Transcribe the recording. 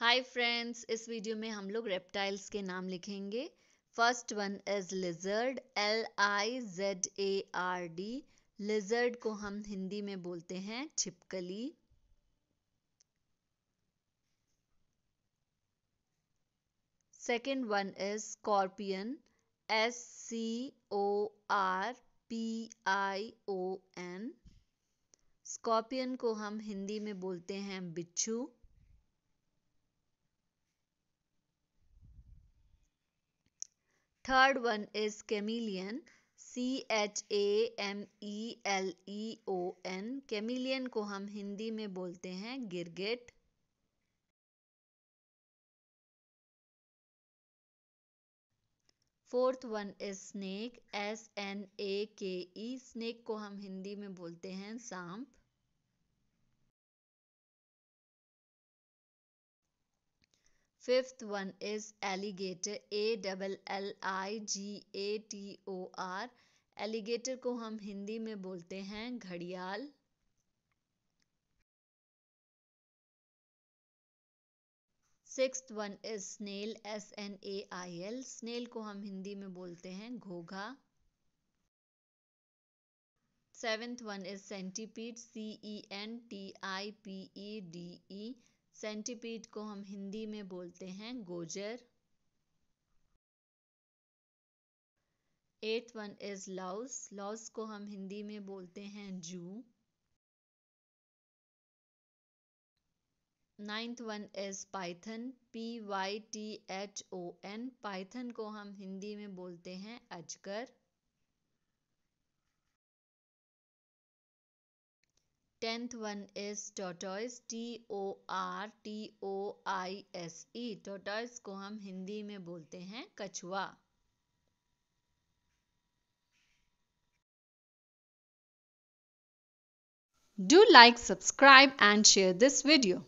Hi friends इस video में हम लोग रेप्टाइल्स के नाम लिखेंगे first one is lizard L I Z A R D lizard को हम हिंदी में बोलते हैं छिपकली second one is scorpion S C O R P I O N scorpion को हम हिंदी में बोलते हैं बिच्छू third one is chameleon C H A M E L E O N chameleon को हम हिंदी में बोलते हैं गिरगेट fourth one is snake S N ए के ई स्नेक को हम हिंदी में बोलते हैं सांप Fifth one is alligator, A double L I G A T O R alligator को हम हिंदी में बोलते हैं घड़ियाल six one is snail S N A I L snail को हम हिंदी में बोलते हैं घोघा seventh one is centipede C E N T I P E D E centipede को हम हिंदी में बोलते हैं गोजर eight one is louse louse को हम हिंदी में बोलते हैं जू ninth one is python P Y T H O N python को हम हिंदी में बोलते हैं अजगर tenth one is tortoise T O R T O I S E e। Tortoise को हम हिंदी में बोलते हैं कछुआ Do like, subscribe and share this video.